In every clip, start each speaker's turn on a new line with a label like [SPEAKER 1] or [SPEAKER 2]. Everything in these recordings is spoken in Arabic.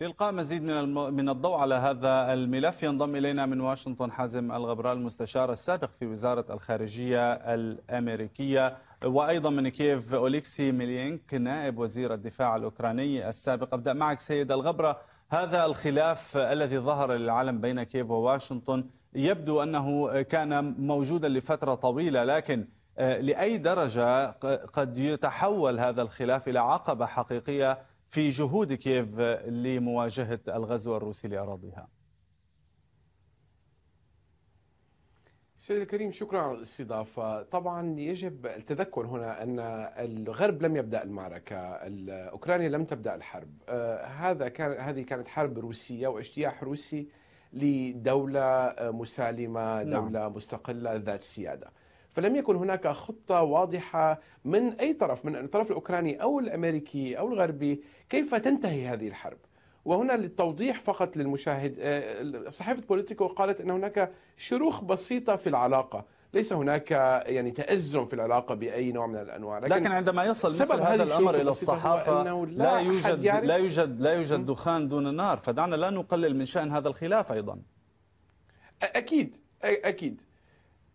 [SPEAKER 1] لإلقاء مزيد من من الضوء على هذا الملف ينضم إلينا من واشنطن حازم الغبراء المستشار السابق في وزارة الخارجية الأمريكية وأيضا من كييف أوليكسي ميلينك نائب وزير الدفاع الأوكراني السابق أبدأ معك سيد الغبراء هذا الخلاف الذي ظهر للعالم بين كييف وواشنطن يبدو أنه كان موجودا لفترة طويلة لكن لأي درجة قد يتحول هذا الخلاف إلى عقبة حقيقية في جهود كييف لمواجهة الغزو الروسي لأراضيها
[SPEAKER 2] سيد الكريم شكرا على الاستضافة طبعا يجب التذكر هنا أن الغرب لم يبدأ المعركة أوكرانيا لم تبدأ الحرب أه، هذا كان هذه كانت حرب روسية واجتياح روسي لدولة أه، مسالمة نعم. دولة مستقلة ذات سيادة فلم يكن هناك خطة واضحة من أي طرف من الطرف الأوكراني أو الأمريكي أو الغربي كيف تنتهي هذه الحرب وهنا للتوضيح فقط للمشاهد آه، صحيفة بوليتيكو قالت أن هناك شروخ بسيطة في العلاقة ليس هناك يعني تأزم في العلاقة بأي نوع من الأنواع لكن, لكن عندما يصل مثل هذا الأمر إلى الصحافة لا, لا, يوجد لا
[SPEAKER 1] يوجد لا يوجد دخان دون نار فدعنا لا نقلل من شأن هذا الخلاف أيضا
[SPEAKER 2] أكيد أكيد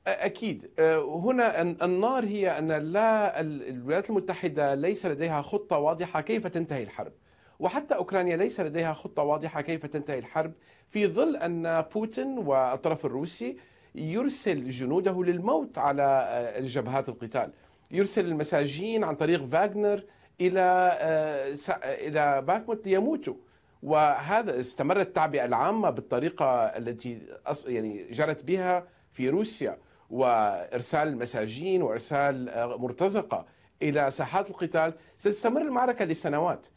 [SPEAKER 2] أكيد أه، هنا النار هي أن لا الولايات المتحدة ليس لديها خطة واضحة كيف تنتهي الحرب وحتى أوكرانيا ليس لديها خطة واضحة كيف تنتهي الحرب في ظل أن بوتين والطرف الروسي يرسل جنوده للموت على أه، جبهات القتال يرسل المساجين عن طريق فاغنر إلى أه، إلى باكموت ليموتوا وهذا استمرت التعبئة العامة بالطريقة التي يعني جرت بها في روسيا وارسال مساجين وارسال آه، مرتزقه الى ساحات القتال ستستمر المعركه لسنوات.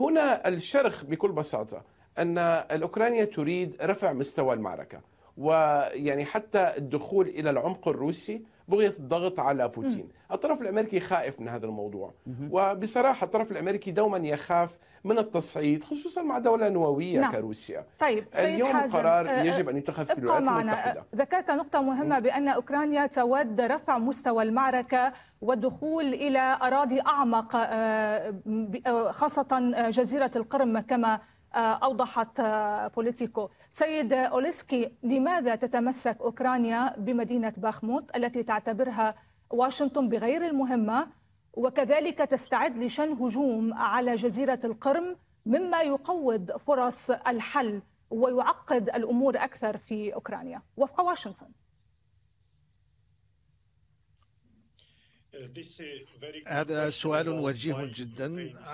[SPEAKER 2] هنا الشرخ بكل بساطه ان الاوكرانيه تريد رفع مستوى المعركه. ويعني حتى الدخول الى العمق الروسي بغيه الضغط على بوتين، الطرف الامريكي خائف من هذا الموضوع، وبصراحه الطرف الامريكي دوما يخاف من التصعيد خصوصا مع دوله نوويه نعم. كروسيا. طيب اليوم قرار آه، يجب ان يتخذ في الولايات المتحده. آه،
[SPEAKER 3] ذكرت نقطه مهمه بان اوكرانيا تود رفع مستوى المعركه والدخول الى اراضي اعمق آه، خاصه جزيره القرم كما آه، أوضحت آه، بوليتيكو سيد أوليسكي لماذا تتمسك أوكرانيا بمدينة باخموت التي تعتبرها واشنطن بغير المهمة وكذلك تستعد لشن هجوم على جزيرة القرم مما يقوض فرص الحل ويعقد الأمور أكثر في أوكرانيا وفق واشنطن
[SPEAKER 4] هذا سؤال وجيه جدا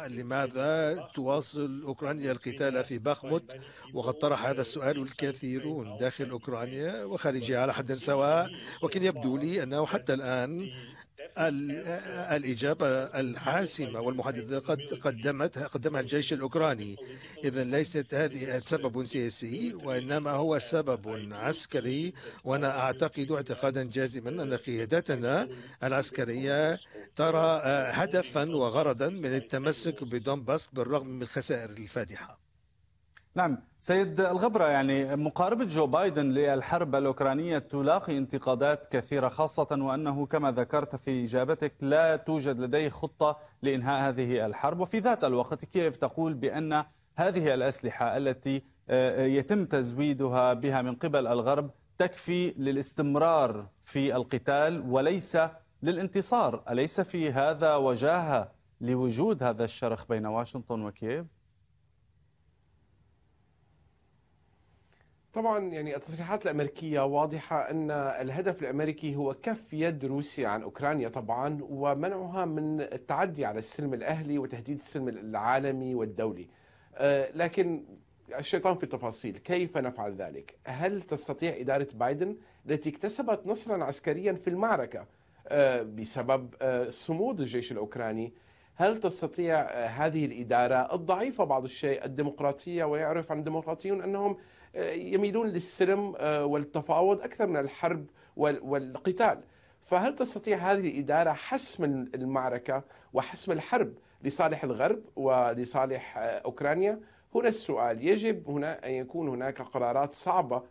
[SPEAKER 4] لماذا تواصل أوكرانيا القتال في باخموت وقد طرح هذا السؤال الكثيرون داخل أوكرانيا وخارجها على حد سواء ولكن يبدو لي أنه حتى الآن الإجابة الحاسمة والمحددة قد قدمتها قدمها الجيش الأوكراني إذا ليست هذه سبب سياسي وإنما هو سبب عسكري وأنا أعتقد اعتقادا جازما أن قيادتنا العسكرية ترى هدفا وغرضا من التمسك بدونباسك بالرغم من الخسائر الفادحة
[SPEAKER 1] نعم سيد الغبرة يعني مقاربة جو بايدن للحرب الأوكرانية تلاقي انتقادات كثيرة خاصة وأنه كما ذكرت في إجابتك لا توجد لديه خطة لإنهاء هذه الحرب وفي ذات الوقت كيف تقول بأن هذه الأسلحة التي آه، يتم تزويدها بها من قبل الغرب تكفي للاستمرار في القتال وليس للانتصار أليس في هذا وجاهة لوجود هذا الشرخ بين واشنطن وكييف؟
[SPEAKER 2] طبعا يعني التصريحات الامريكيه واضحه ان الهدف الامريكي هو كف يد روسيا عن اوكرانيا طبعا ومنعها من التعدي على السلم الاهلي وتهديد السلم العالمي والدولي. أه، لكن الشيطان في التفاصيل، كيف نفعل ذلك؟ هل تستطيع اداره بايدن التي اكتسبت نصرا عسكريا في المعركه أه، بسبب أه، صمود الجيش الاوكراني هل تستطيع آه، هذه الإدارة الضعيفة بعض الشيء الديمقراطية ويعرف عن الديمقراطيون أنهم آه، يميلون للسلم آه، والتفاوض أكثر من الحرب والقتال فهل تستطيع هذه الإدارة حسم المعركة وحسم الحرب لصالح الغرب ولصالح أوكرانيا هنا السؤال يجب هنا أن يكون هناك قرارات صعبة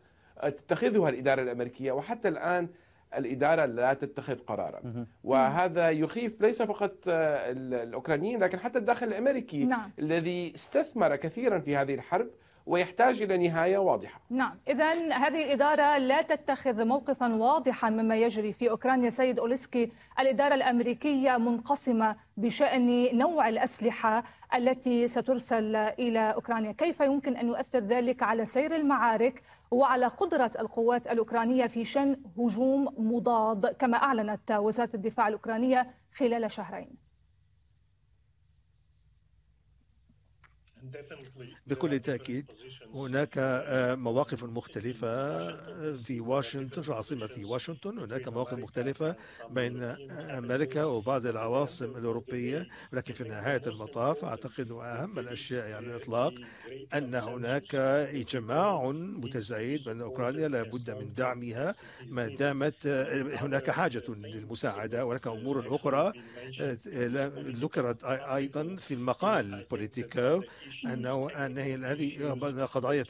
[SPEAKER 2] تتخذها الإدارة الأمريكية وحتى الآن الاداره لا تتخذ قرارا وهذا يخيف ليس فقط آه، الاوكرانيين لكن حتى الداخل الامريكي نعم. الذي استثمر كثيرا في هذه الحرب ويحتاج الى نهايه واضحه.
[SPEAKER 3] نعم، اذا هذه الاداره لا تتخذ موقفا واضحا مما يجري في اوكرانيا، سيد اوليسكي، الاداره الامريكيه منقسمه بشان نوع الاسلحه التي سترسل الى اوكرانيا، كيف يمكن ان يؤثر ذلك على سير المعارك وعلى قدرة القوات الأوكرانية في شن هجوم مضاد كما أعلنت وزارة الدفاع الأوكرانية خلال شهرين
[SPEAKER 4] بكل تأكيد هناك آه، مواقف مختلفة في واشنطن في عاصمة واشنطن هناك مواقف مختلفة بين آه، أمريكا وبعض العواصم الأوروبية ولكن في نهاية المطاف أعتقد أهم الأشياء على يعني الإطلاق أن هناك إجماع متزايد بأن أوكرانيا لابد من دعمها ما دامت آه، هناك حاجة للمساعدة وهناك أمور أخرى ذكرت أيضا في المقال بوليتيكو أنه أن هذه قضايا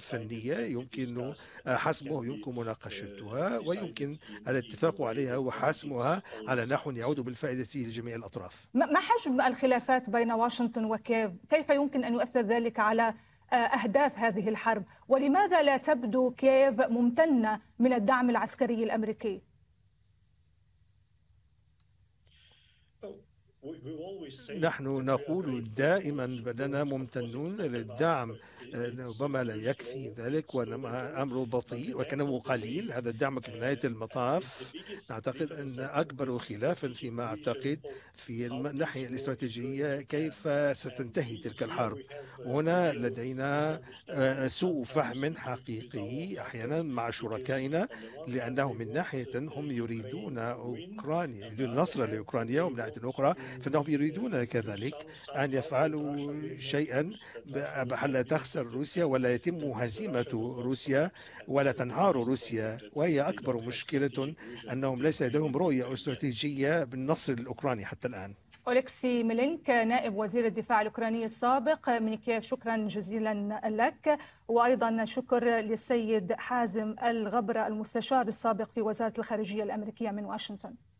[SPEAKER 4] فنية يمكن حسمه يمكن مناقشتها ويمكن الاتفاق عليها وحسمها على نحو يعود بالفائدة لجميع الأطراف
[SPEAKER 3] ما حجم الخلافات بين واشنطن وكيف كيف يمكن أن يؤثر ذلك على آه، أهداف هذه الحرب ولماذا لا تبدو كييف ممتنة من الدعم العسكري الأمريكي؟
[SPEAKER 4] نحن نقول دائما بأننا ممتنون للدعم ربما لا يكفي ذلك وإنما أمر بطيء وكأنه قليل هذا الدعم في نهاية المطاف نعتقد أن أكبر خلاف فيما أعتقد في الناحية الاستراتيجية كيف ستنتهي تلك الحرب هنا لدينا آه، سوء فهم حقيقي أحيانا مع شركائنا لأنه من ناحية هم يريدون أوكرانيا يريدون نصر لأوكرانيا ومن ناحية أخرى فإنهم يريدون كذلك أن يفعلوا شيئا لا تخسر روسيا ولا يتم هزيمة روسيا ولا تنهار روسيا وهي أكبر مشكلة أنهم ليس لديهم رؤية استراتيجية بالنصر الأوكراني حتى الآن
[SPEAKER 3] أوليكسي ميلينك نائب وزير الدفاع الأوكراني السابق من كييف شكرا جزيلا لك وأيضا شكر للسيد حازم الغبرة المستشار السابق في وزارة الخارجية الأمريكية من واشنطن